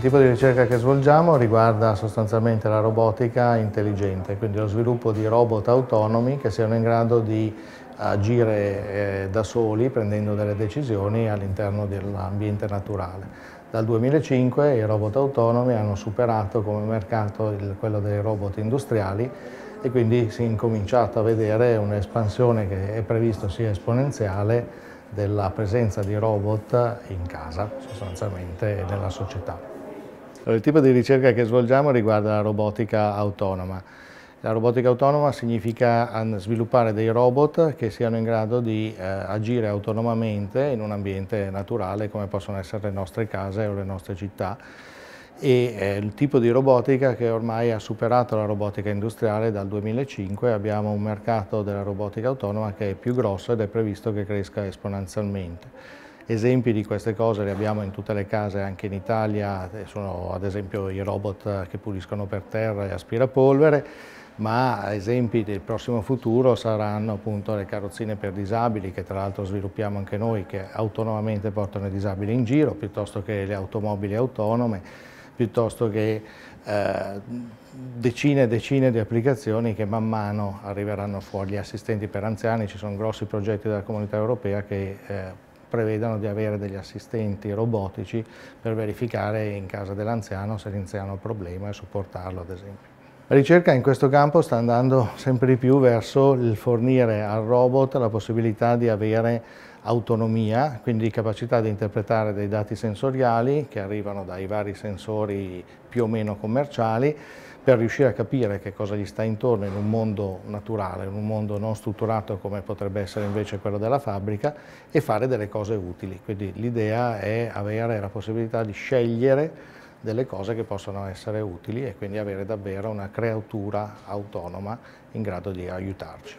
Il tipo di ricerca che svolgiamo riguarda sostanzialmente la robotica intelligente, quindi lo sviluppo di robot autonomi che siano in grado di agire eh, da soli prendendo delle decisioni all'interno dell'ambiente naturale. Dal 2005 i robot autonomi hanno superato come mercato quello dei robot industriali e quindi si è incominciato a vedere un'espansione che è prevista sia esponenziale della presenza di robot in casa sostanzialmente nella società il tipo di ricerca che svolgiamo riguarda la robotica autonoma. La robotica autonoma significa sviluppare dei robot che siano in grado di eh, agire autonomamente in un ambiente naturale come possono essere le nostre case o le nostre città e eh, il tipo di robotica che ormai ha superato la robotica industriale dal 2005 abbiamo un mercato della robotica autonoma che è più grosso ed è previsto che cresca esponenzialmente. Esempi di queste cose le abbiamo in tutte le case, anche in Italia, sono ad esempio i robot che puliscono per terra e aspirapolvere, ma esempi del prossimo futuro saranno appunto le carrozzine per disabili che tra l'altro sviluppiamo anche noi che autonomamente portano i disabili in giro piuttosto che le automobili autonome piuttosto che eh, decine e decine di applicazioni che man mano arriveranno fuori. Gli assistenti per anziani, ci sono grossi progetti della comunità europea che eh, prevedano di avere degli assistenti robotici per verificare in casa dell'anziano se l'anziano ha un problema e supportarlo ad esempio. La ricerca in questo campo sta andando sempre di più verso il fornire al robot la possibilità di avere autonomia, quindi capacità di interpretare dei dati sensoriali che arrivano dai vari sensori più o meno commerciali per riuscire a capire che cosa gli sta intorno in un mondo naturale, in un mondo non strutturato come potrebbe essere invece quello della fabbrica e fare delle cose utili. Quindi l'idea è avere la possibilità di scegliere delle cose che possono essere utili e quindi avere davvero una creatura autonoma in grado di aiutarci.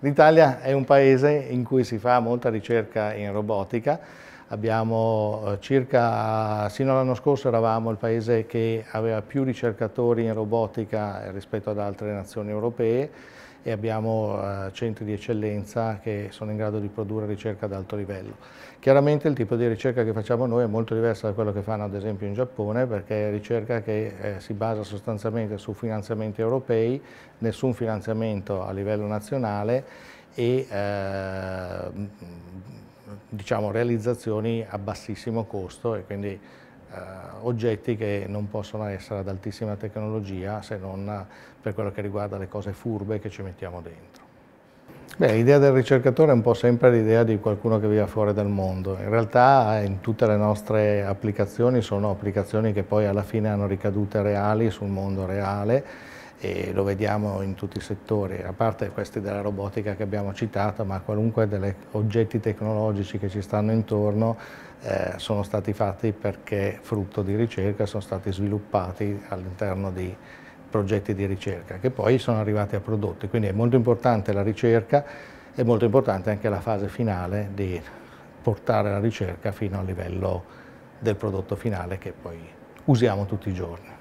L'Italia è un paese in cui si fa molta ricerca in robotica, Abbiamo eh, circa, sino all'anno scorso eravamo il paese che aveva più ricercatori in robotica rispetto ad altre nazioni europee e abbiamo eh, centri di eccellenza che sono in grado di produrre ricerca ad alto livello. Chiaramente il tipo di ricerca che facciamo noi è molto diverso da quello che fanno ad esempio in Giappone perché è ricerca che eh, si basa sostanzialmente su finanziamenti europei, nessun finanziamento a livello nazionale e eh, diciamo, realizzazioni a bassissimo costo e quindi eh, oggetti che non possono essere ad altissima tecnologia se non eh, per quello che riguarda le cose furbe che ci mettiamo dentro. Beh, l'idea del ricercatore è un po' sempre l'idea di qualcuno che vive fuori dal mondo. In realtà eh, in tutte le nostre applicazioni sono applicazioni che poi alla fine hanno ricadute reali sul mondo reale e lo vediamo in tutti i settori, a parte questi della robotica che abbiamo citato, ma qualunque degli oggetti tecnologici che ci stanno intorno eh, sono stati fatti perché frutto di ricerca, sono stati sviluppati all'interno di progetti di ricerca che poi sono arrivati a prodotti, quindi è molto importante la ricerca, e molto importante anche la fase finale di portare la ricerca fino al livello del prodotto finale che poi usiamo tutti i giorni.